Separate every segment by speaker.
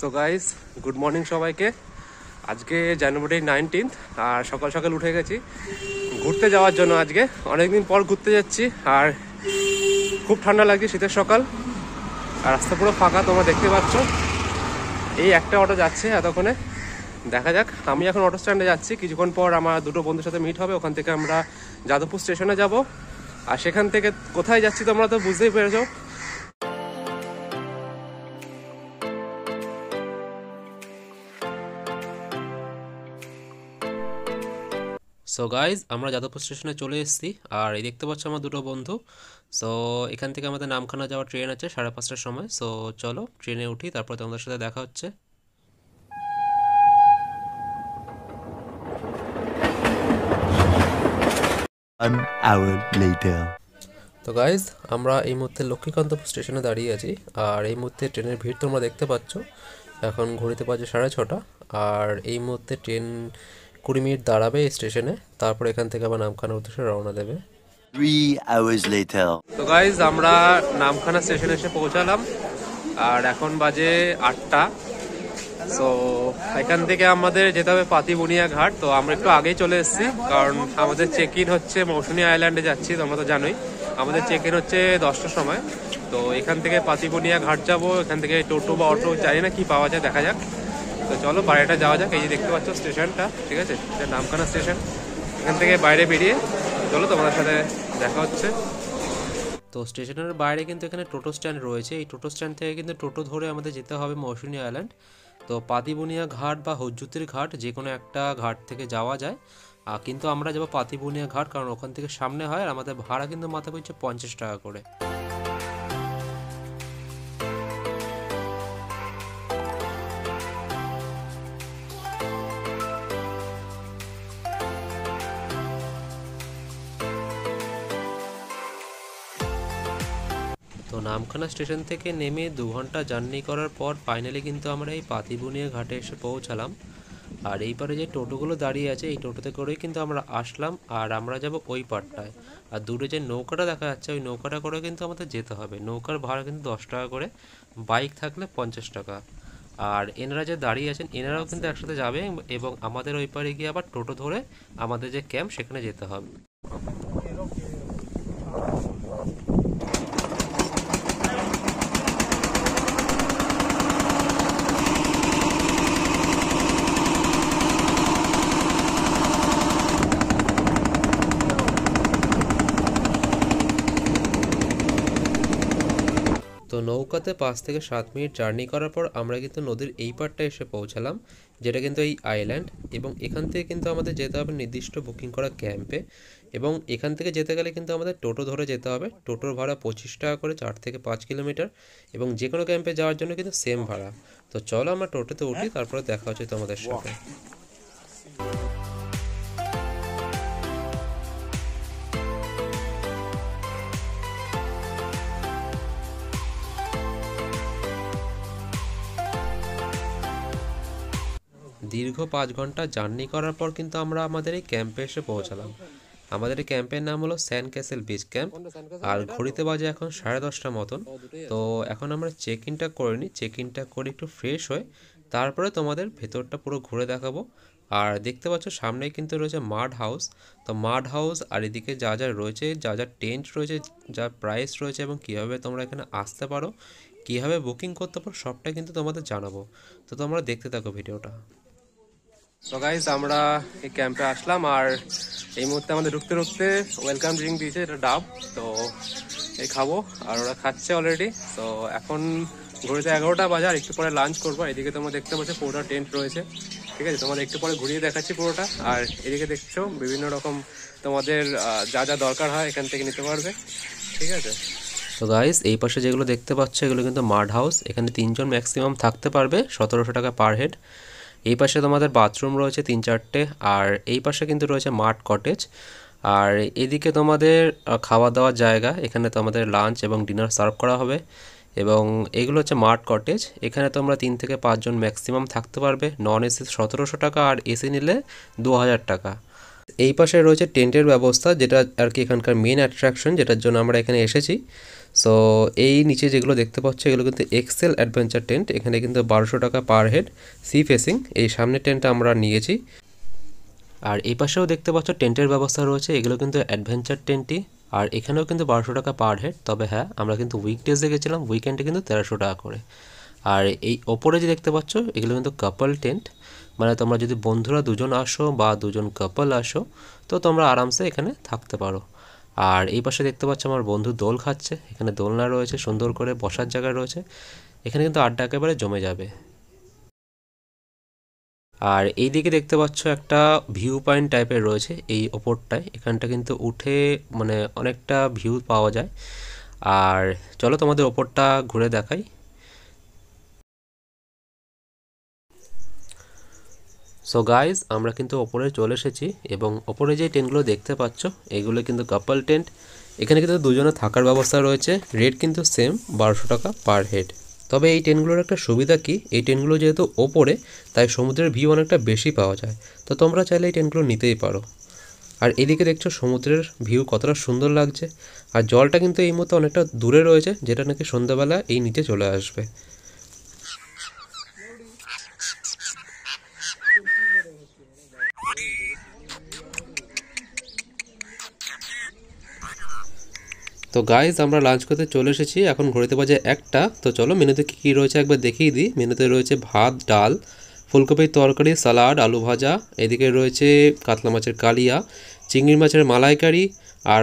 Speaker 1: So guys good morning সবাইকে আজকে জানুয়ারি nineteenth আর সকাল সকাল উঠে গেছি ঘুরতে যাওয়ার জন্য আজকে অনেকদিন পর ঘুরতে যাচ্ছি আর খুব ঠান্ডা লাগছে শীতের সকাল আর রাস্তা পুরো ফাঁকা তোমরা দেখতে পাচ্ছ এই একটা অটো যাচ্ছে এতক্ষণে দেখা যাক আমি এখন অটো স্ট্যান্ডে যাচ্ছি কিছুক্ষণ পর আমার দুটো বন্ধুর সাথে মিট হবে ওখান থেকে আমরা যাদবপুর স্টেশনে যাব আর সেখান থেকে কোথায় যাচ্ছি তোমরা তো বুঝতেই পেরেছো সো গাইজ আমরা যাদবপুর স্টেশনে চলে এসেছি আর এই দেখতে পাচ্ছ আমার দুটো বন্ধু সো এখান থেকে আমাদের নামখানা যাওয়ার ট্রেন আছে সাড়ে পাঁচটার সময় সো চলো ট্রেনে উঠি তারপর তোমাদের সাথে দেখা হচ্ছে তো গাইজ আমরা এই মুহূর্তে লক্ষ্মীকান্তপুর স্টেশনে দাঁড়িয়ে আছি আর এই মুহূর্তে ট্রেনের ভিড় তোমরা দেখতে পাচ্ছ এখন ঘড়িতে পাচ্ছি সাড়ে ছটা আর এই মুহূর্তে ট্রেন কুড়ি মিনিট দাঁড়াবে স্টেশনে তারপর এখান থেকে আবার নামখানার উদ্দেশ্যে রওনা দেবে আমরা নামখানা স্টেশনে এসে পৌঁছালাম আর এখন বাজে আটটা তো এখান থেকে আমাদের যেতে হবে পাতিবুনিয়া ঘাট তো আমরা একটু আগেই চলে এসেছি কারণ আমাদের চেক ইন হচ্ছে মৌসুমী আইল্যান্ডে যাচ্ছি তোমরা তো জানোই আমাদের চেক ইন হচ্ছে দশটার সময় তো এখান থেকে পাতিবুনিয়া ঘাট যাবো এখান থেকে টোটো বা অটো জানি না কি পাওয়া যায় দেখা যাক তো চলো বাইরেটা যাওয়া যাক এই যে দেখতে পাচ্ছ স্টেশনটা ঠিক আছে এটা নামখানা স্টেশন এখান থেকে বাইরে বেরিয়ে চলো তোমাদের সাথে দেখা হচ্ছে তো স্টেশনের বাইরে কিন্তু এখানে টোটো স্ট্যান্ড রয়েছে এই টোটো স্ট্যান্ড থেকে কিন্তু টোটো ধরে আমাদের যেতে হবে মৌসুমী আইল্যান্ড তো পাতিবুনিয়া ঘাট বা হজ্জুতির ঘাট যে কোনো একটা ঘাট থেকে যাওয়া যায় আর কিন্তু আমরা যাবো পাতিবুনিয়া ঘাট কারণ ওখান থেকে সামনে হয় আর আমাদের ভাড়া কিন্তু মাথা পড়ছে পঞ্চাশ টাকা করে নামখানা স্টেশন থেকে নেমে দু ঘন্টা জার্নি করার পর ফাইনালি কিন্তু আমরা এই পাতিবুনিয়া ঘাটে এসে পৌঁছালাম আর এই পারে যে টোটোগুলো দাঁড়িয়ে আছে এই টোটোতে করেই কিন্তু আমরা আসলাম আর আমরা যাব ওই পারটায় আর দূরে যে নৌকাটা দেখা যাচ্ছে ওই নৌকাটা করে কিন্তু আমাদের যেতে হবে নৌকার ভাড়া কিন্তু দশ টাকা করে বাইক থাকলে পঞ্চাশ টাকা আর এনারা যে দাঁড়িয়ে আছেন এনারাও কিন্তু একসাথে যাবে এবং আমাদের ওই পারে গিয়ে আবার টোটো ধরে আমাদের যে ক্যাম্প সেখানে যেতে হবে নৌকাতে পাঁচ থেকে সাত মিনিট জার্নি করার পর আমরা কিন্তু নদীর এই পারটা এসে পৌঁছালাম যেটা কিন্তু এই আইল্যান্ড এবং এখান থেকে কিন্তু আমাদের যেতে হবে নির্দিষ্ট বুকিং করা ক্যাম্পে এবং এখান থেকে যেতে গেলে কিন্তু আমাদের টোটো ধরে যেতে হবে টোটোর ভাড়া পঁচিশ টাকা করে চার থেকে পাঁচ কিলোমিটার এবং যে কোনো ক্যাম্পে যাওয়ার জন্য কিন্তু সেম ভাড়া তো চলো আমরা টোটোতে উঠি হ্যাঁ। তারপরে দেখা হচ্ছে তোমাদের সাথে দীর্ঘ পাঁচ ঘন্টা জার্নি করার পর কিন্তু আমরা আমাদের এই ক্যাম্পে এসে পৌঁছালাম আমাদের এই ক্যাম্পের নাম হলো স্যান্ড ক্যাসেল বিচ ক্যাম্প আর ঘড়িতে বাজে এখন সাড়ে দশটা মতন তো এখন আমরা চেক ইনটা করে নিই চেক ইনটা করে একটু ফ্রেশ হয়ে তারপরে তোমাদের ভেতরটা পুরো ঘুরে দেখাবো আর দেখতে পাচ্ছ সামনে কিন্তু রয়েছে মাড হাউস তো মাড হাউস আর এদিকে যা যা রয়েছে যা যা টেন্ট রয়েছে যা প্রাইস রয়েছে এবং কীভাবে তোমরা এখানে আসতে পারো কীভাবে বুকিং করতে পারো সবটা কিন্তু তোমাদের জানাবো তো তোমরা দেখতে থাকো ভিডিওটা তো গাইজ আমরা এই ক্যাম্পে আসলাম আর এই মুহূর্তে আমাদের ঢুকতে ঢুকতে ওয়েলকাম ড্রিঙ্ক দিয়েছে এটা ডাব তো এই খাবো আর ওরা খাচ্ছে অলরেডি তো এখন ঘুরেতে এগারোটা বাজার একটু পরে লাঞ্চ করবো এদিকে তোমার দেখতে পাচ্ছ পুরোটা টেন্ট রয়েছে ঠিক আছে তোমার একটু পরে ঘুরিয়ে দেখাচ্ছি পুরোটা আর এদিকে দেখছো বিভিন্ন রকম তোমাদের যা যা দরকার হয় এখান থেকে নিতে পারবে ঠিক আছে তো গাইস এই পাশে যেগুলো দেখতে পাচ্ছ এগুলো কিন্তু মার্ড হাউস এখানে তিনজন ম্যাক্সিমাম থাকতে পারবে সতেরোশো টাকা পার হেড এই পাশে তোমাদের বাথরুম রয়েছে তিন চারটে আর এই পাশে কিন্তু রয়েছে মাঠ কটেজ আর এদিকে তোমাদের খাওয়া দাওয়ার জায়গা এখানে তোমাদের লাঞ্চ এবং ডিনার সার্ভ করা হবে এবং এগুলো হচ্ছে মাঠ কটেজ এখানে তোমরা তিন থেকে পাঁচজন ম্যাক্সিমাম থাকতে পারবে নন এসি সতেরোশো টাকা আর এসি নিলে দু হাজার টাকা এই পাশে রয়েছে টেন্টের ব্যবস্থা যেটা আর কি এখানকার মেন অ্যাট্রাকশন যেটার জন্য আমরা এখানে এসেছি সো এই নিচে যেগুলো দেখতে পাচ্ছ এগুলো কিন্তু এক্সেল অ্যাডভেঞ্চার টেন্ট এখানে কিন্তু বারোশো টাকা পার হেড সি ফেসিং এই সামনের টেন্টটা আমরা নিয়েছি আর এই পাশেও দেখতে পাচ্ছ টেন্টের ব্যবস্থা রয়েছে এগুলো কিন্তু অ্যাডভেঞ্চার টেন্টই আর এখানেও কিন্তু বারোশো টাকা পার হেড তবে হ্যাঁ আমরা কিন্তু উইকডেজে গেছিলাম উইকেন্ডে কিন্তু তেরোশো টাকা করে আর এই ওপরে যে দেখতে পাচ্ছ এগুলো কিন্তু কাপল টেন্ট মানে তোমরা যদি বন্ধুরা দুজন আসো বা দুজন কাপল আসো তো তোমরা আরামসে এখানে থাকতে পারো আর এই পাশে দেখতে পাচ্ছ আমার বন্ধু দোল খাচ্ছে এখানে দোলনা রয়েছে সুন্দর করে বসার জায়গা রয়েছে এখানে কিন্তু আড্ডা একেবারে জমে যাবে আর এই দিকে দেখতে পাচ্ছ একটা ভিউ পয়েন্ট টাইপের রয়েছে এই ওপরটায় এখানটা কিন্তু উঠে মানে অনেকটা ভিউ পাওয়া যায় আর চলো তোমাদের ওপরটা ঘুরে দেখাই সো গাইজ আমরা কিন্তু ওপরে চলে এসেছি এবং ওপরে যে টেন্টগুলো দেখতে পাচ্ছ এগুলো কিন্তু কাপল টেন্ট এখানে কিন্তু দুজনে থাকার ব্যবস্থা রয়েছে রেট কিন্তু সেম বারোশো টাকা পার হেড তবে এই টেন্টগুলোর একটা সুবিধা কি এই ট্রেনগুলো যেহেতু ওপরে তাই সমুদ্রের ভিউ অনেকটা বেশি পাওয়া যায় তো তোমরা চাইলে এই ট্রেনগুলো নিতেই পারো আর এদিকে দেখছো সমুদ্রের ভিউ কতটা সুন্দর লাগছে আর জলটা কিন্তু এই মতো অনেকটা দূরে রয়েছে যেটা নাকি সন্ধ্যাবেলা এই নিচে চলে আসবে তো গাইজ আমরা লাঞ্চ করতে চলে এসেছি এখন ঘড়িতে বাজে একটা তো চলো মেনুতে কী কী রয়েছে একবার দেখিয়ে দিই মেনুতে রয়েছে ভাত ডাল ফুলকপির তরকারি সালাড আলু ভাজা এদিকে রয়েছে কাতলা মাছের কালিয়া চিংড়ি মাছের মালাইকারি আর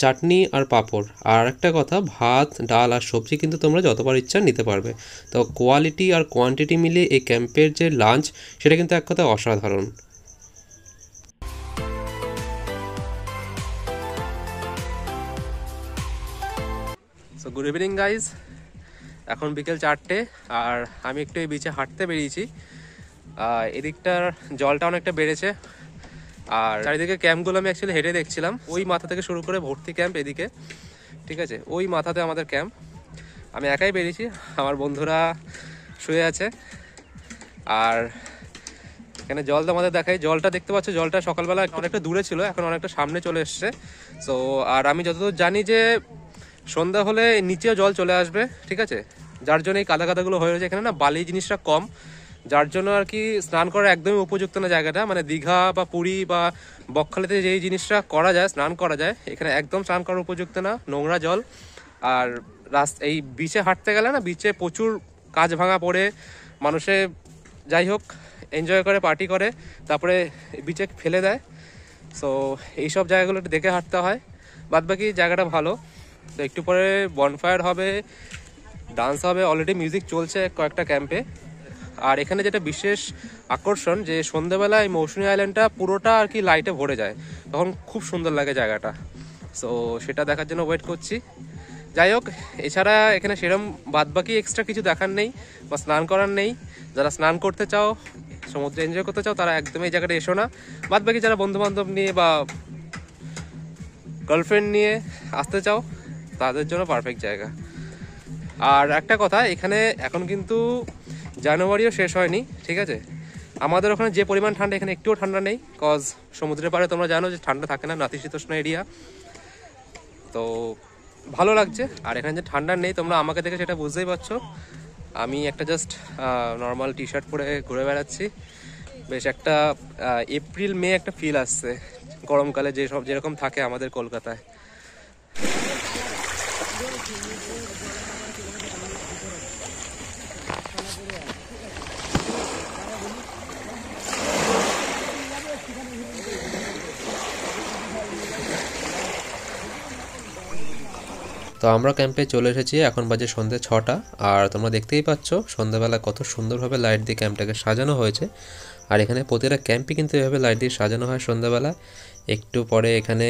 Speaker 1: চাটনি আর পাঁপড় আর একটা কথা ভাত ডাল আর সবজি কিন্তু তোমরা যতবার ইচ্ছা নিতে পারবে তো কোয়ালিটি আর কোয়ান্টিটি মিলিয়ে এই ক্যাম্পের যে লাঞ্চ সেটা কিন্তু এক কথা অসাধারণ সো গুড ইভিনিং গাইজ এখন বিকেল চারটে আর আমি একটু এই বিচে হাঁটতে বেরিয়েছি এদিকটার জলটা অনেকটা বেড়েছে আর চারিদিকে ক্যাম্পগুলো আমি অ্যাকচুয়ালি হেঁটে দেখছিলাম ওই মাথা থেকে শুরু করে ভর্তি ক্যাম্প এদিকে ঠিক আছে ওই মাথাতে আমাদের ক্যাম্প আমি একাই বেরিয়েছি আমার বন্ধুরা শুয়ে আছে আর এখানে জল তো আমাদের দেখাই জলটা দেখতে পাচ্ছ জলটা সকালবেলা অনেকটা দূরে ছিল এখন অনেকটা সামনে চলে এসছে সো আর আমি যতদূর জানি যে সন্ধ্যা হলে নিচেও জল চলে আসবে ঠিক আছে যার জন্য এই কাদা কাদাগুলো হয়ে যায় এখানে না বালি জিনিসটা কম যার জন্য আর কি স্নান করা একদমই উপযুক্ত না জায়গাটা মানে দীঘা বা পুরী বা বকখালিতে যেই জিনিসটা করা যায় স্নান করা যায় এখানে একদম স্নান করার উপযুক্ত না নোংরা জল আর রাস্তা এই বিচে হাঁটতে গেলে না বিচে প্রচুর কাজ ভাঙা পড়ে মানুষে যাই হোক এনজয় করে পার্টি করে তারপরে বিচে ফেলে দেয় সো এইসব জায়গাগুলো দেখে হাঁটতে হয় বাদবাকি জায়গাটা ভালো তো একটু পরে বনফায়ার হবে ডান্স হবে অলরেডি মিউজিক চলছে কয়েকটা ক্যাম্পে আর এখানে যেটা বিশেষ আকর্ষণ যে সন্ধ্যেবেলা এই মৌসুমী আইল্যান্ডটা পুরোটা আর কি লাইটে ভরে যায় তখন খুব সুন্দর লাগে জায়গাটা সো সেটা দেখার জন্য ওয়েট করছি যাই হোক এছাড়া এখানে সেরম বাদবাকি এক্সট্রা কিছু দেখার নেই বা স্নান করার নেই যারা স্নান করতে চাও সমুদ্রে এনজয় করতে চাও তারা একদমই এই জায়গাটা এসো না বাদবাকি যারা বন্ধুবান্ধব নিয়ে বা গার্লফ্রেন্ড নিয়ে আসতে চাও তাদের জন্য পারফেক্ট জায়গা আর একটা কথা এখানে এখন কিন্তু জানুয়ারিও শেষ হয়নি ঠিক আছে আমাদের ওখানে যে পরিমাণ ঠান্ডা এখানে একটুও ঠান্ডা নেই কজ সমুদ্রের পাড়ে তোমরা জানো যে ঠান্ডা থাকে না নাতিশীতোষ্ণ এরিয়া তো ভালো লাগছে আর এখানে যে ঠান্ডা নেই তোমরা আমাকে দেখে সেটা বুঝতেই পারছো আমি একটা জাস্ট নর্মাল টি শার্ট পরে ঘুরে বেড়াচ্ছি বেশ একটা এপ্রিল মে একটা ফিল আসছে গরমকালে যেসব যেরকম থাকে আমাদের কলকাতায় তো আমরা ক্যাম্পে চলে এসেছি এখন বাজে সন্ধ্যে ছটা আর তোমরা দেখতেই পাচ্ছ সন্ধ্যাবেলা কত সুন্দরভাবে লাইট দিয়ে ক্যাম্পটাকে সাজানো হয়েছে আর এখানে প্রতিটা ক্যাম্পই কিন্তু এভাবে লাইট দিয়ে সাজানো হয় সন্ধ্যাবেলা একটু পরে এখানে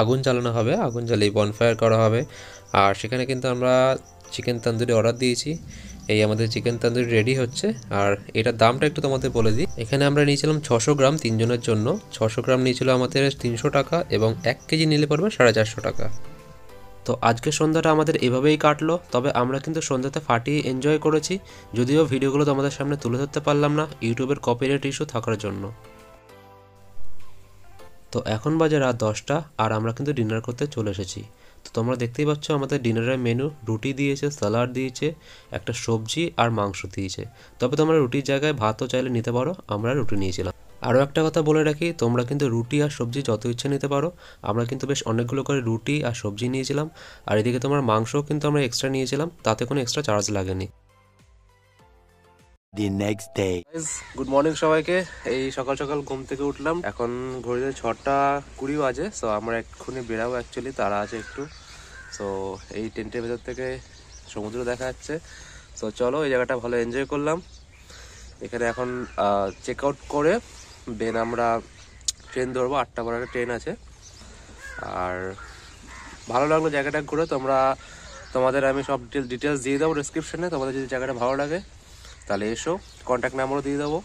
Speaker 1: আগুন চালানো হবে আগুন জ্বালিয়ে বনফায়ার করা হবে আর সেখানে কিন্তু আমরা চিকেন তান্দুরি অর্ডার দিয়েছি এই আমাদের চিকেন তান্দুরি রেডি হচ্ছে আর এটার দামটা একটু তোমাদের বলে দিই এখানে আমরা নিয়েছিলাম ছশো গ্রাম তিনজনের জন্য ছশো গ্রাম নিয়েছিল আমাদের তিনশো টাকা এবং এক কেজি নিলে পড়বে সাড়ে চারশো টাকা তো আজকে সন্ধ্যাটা আমাদের এভাবেই কাটলো তবে আমরা কিন্তু সন্ধ্যাতে ফাটিয়ে এনজয় করেছি যদিও ভিডিওগুলো তোমাদের সামনে তুলে ধরতে পারলাম না ইউটিউবের কপিরাইট ইস্যু থাকার জন্য তো এখন বাজে রাত দশটা আর আমরা কিন্তু ডিনার করতে চলে এসেছি তো তোমরা দেখতেই পাচ্ছ আমাদের ডিনারের মেনু রুটি দিয়েছে স্যালাড দিয়েছে একটা সবজি আর মাংস দিয়েছে তবে তোমরা রুটির জায়গায় ভাতও চাইলে নিতে পারো আমরা রুটি নিয়েছিলাম আরও একটা কথা বলে রাখি তোমরা কিন্তু রুটি আর সবজি যত ইচ্ছে নিতে পারো আমরা কিন্তু বেশ অনেকগুলো করে রুটি আর সবজি নিয়েছিলাম আর এদিকে তোমার মাংসও কিন্তু আমরা এক্সট্রা নিয়েছিলাম তাতে কোনো এক্সট্রা চার্জ লাগেনি the next day good morning সবাইকে এই সকাল সকাল ঘুম থেকে উঠলাম এখন ঘড়িতে ছটা কুড়ি বাজে সো আমরা এক্ষুনি বেরাবো অ্যাকচুয়ালি তারা আছে একটু সো এই টেন্টের ভেতর থেকে সমুদ্র দেখা যাচ্ছে সো চলো এই জায়গাটা ভালো এনজয় করলাম এখানে এখন চেক আউট করে দেন আমরা ট্রেন ধরবো আটটা পর ট্রেন আছে আর ভালো লাগলো জায়গাটা ঘুরে তোমরা তোমাদের আমি সব ডিটেলস দিয়ে দেবো ডিসক্রিপশনে তোমাদের যদি জায়গাটা ভালো লাগে তাহলে এসো কন্ট্যাক্ট নাম্বারও দিয়ে দেবো